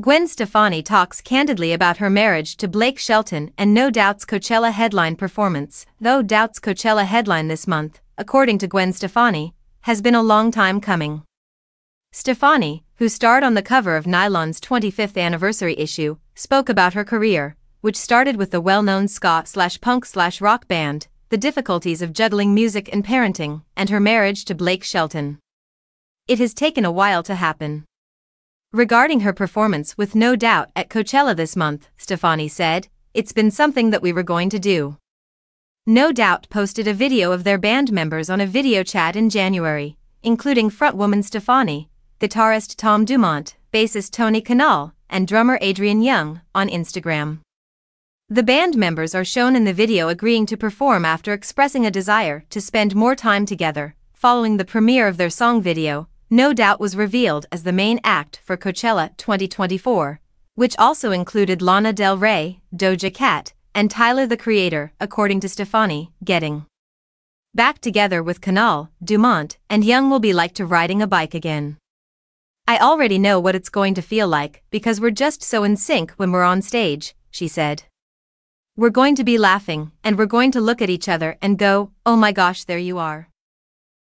Gwen Stefani talks candidly about her marriage to Blake Shelton and no doubts Coachella headline performance, though doubts Coachella headline this month, according to Gwen Stefani, has been a long time coming. Stefani, who starred on the cover of Nylon's 25th anniversary issue, spoke about her career, which started with the well-known ska-slash-punk-slash-rock band, the difficulties of juggling music and parenting, and her marriage to Blake Shelton. It has taken a while to happen. Regarding her performance with No Doubt at Coachella this month, Stefani said, It's been something that we were going to do. No Doubt posted a video of their band members on a video chat in January, including frontwoman Stefani, guitarist Tom Dumont, bassist Tony Canal, and drummer Adrian Young, on Instagram. The band members are shown in the video agreeing to perform after expressing a desire to spend more time together, following the premiere of their song video, no Doubt was revealed as the main act for Coachella 2024, which also included Lana Del Rey, Doja Cat, and Tyler the Creator, according to Stefani, getting back together with Canal, Dumont, and Young will be like to riding a bike again. I already know what it's going to feel like because we're just so in sync when we're on stage, she said. We're going to be laughing, and we're going to look at each other and go, oh my gosh, there you are.